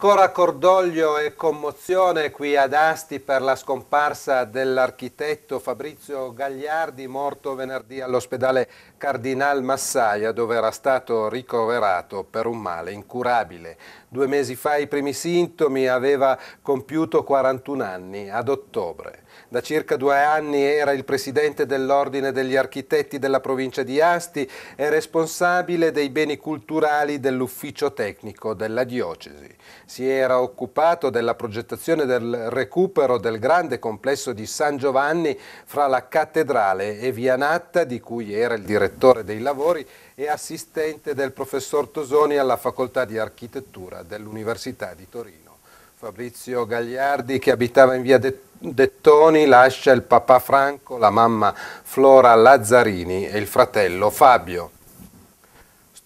Ancora cordoglio e commozione qui ad Asti per la scomparsa dell'architetto Fabrizio Gagliardi, morto venerdì all'ospedale Cardinal Massaia, dove era stato ricoverato per un male incurabile. Due mesi fa i primi sintomi, aveva compiuto 41 anni ad ottobre. Da circa due anni era il presidente dell'Ordine degli Architetti della provincia di Asti e responsabile dei beni culturali dell'ufficio tecnico della diocesi si era occupato della progettazione del recupero del grande complesso di San Giovanni fra la cattedrale e Via Natta, di cui era il direttore dei lavori, e assistente del professor Tosoni alla Facoltà di Architettura dell'Università di Torino. Fabrizio Gagliardi, che abitava in via De Dettoni, lascia il papà Franco, la mamma Flora Lazzarini e il fratello Fabio.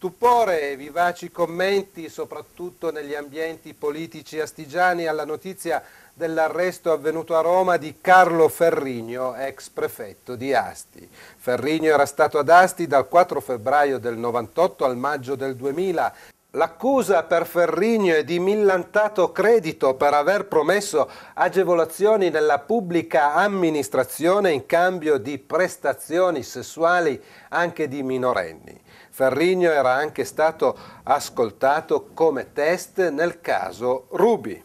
Stupore e vivaci commenti, soprattutto negli ambienti politici astigiani, alla notizia dell'arresto avvenuto a Roma di Carlo Ferrigno, ex prefetto di Asti. Ferrigno era stato ad Asti dal 4 febbraio del 98 al maggio del 2000 L'accusa per Ferrigno è di millantato credito per aver promesso agevolazioni nella pubblica amministrazione in cambio di prestazioni sessuali anche di minorenni. Ferrigno era anche stato ascoltato come test nel caso Rubi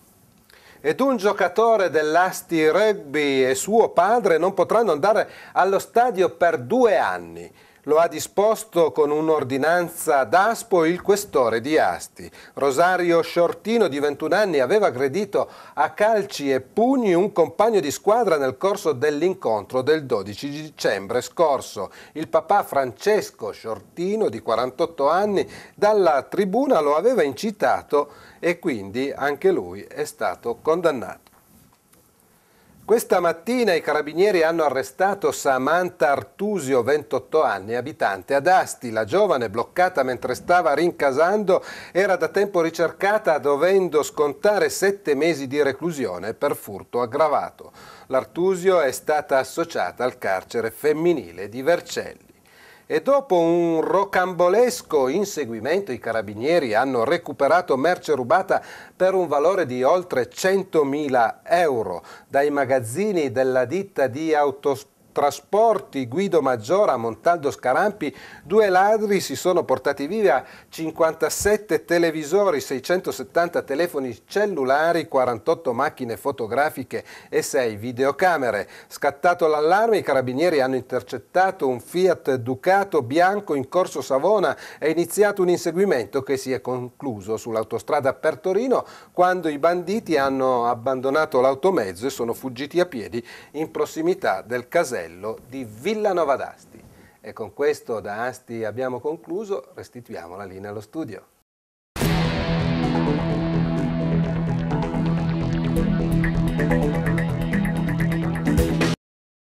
ed un giocatore dell'Asti Rugby e suo padre non potranno andare allo stadio per due anni. Lo ha disposto con un'ordinanza d'Aspo il questore di Asti. Rosario Sciortino, di 21 anni, aveva aggredito a calci e pugni un compagno di squadra nel corso dell'incontro del 12 dicembre scorso. Il papà Francesco Sciortino, di 48 anni, dalla tribuna lo aveva incitato e quindi anche lui è stato condannato. Questa mattina i carabinieri hanno arrestato Samantha Artusio, 28 anni, abitante ad Asti. La giovane, bloccata mentre stava rincasando, era da tempo ricercata dovendo scontare sette mesi di reclusione per furto aggravato. L'Artusio è stata associata al carcere femminile di Vercelli e dopo un rocambolesco inseguimento i carabinieri hanno recuperato merce rubata per un valore di oltre 100.000 euro dai magazzini della ditta di autostrada trasporti Guido Maggiora a Montaldo Scarampi, due ladri si sono portati via 57 televisori, 670 telefoni cellulari, 48 macchine fotografiche e 6 videocamere. Scattato l'allarme, i carabinieri hanno intercettato un Fiat Ducato bianco in corso Savona. È iniziato un inseguimento che si è concluso sull'autostrada per Torino quando i banditi hanno abbandonato l'automezzo e sono fuggiti a piedi in prossimità del casello Castello di Villanova d'Asti. E con questo da Asti abbiamo concluso, restituiamo la linea allo studio.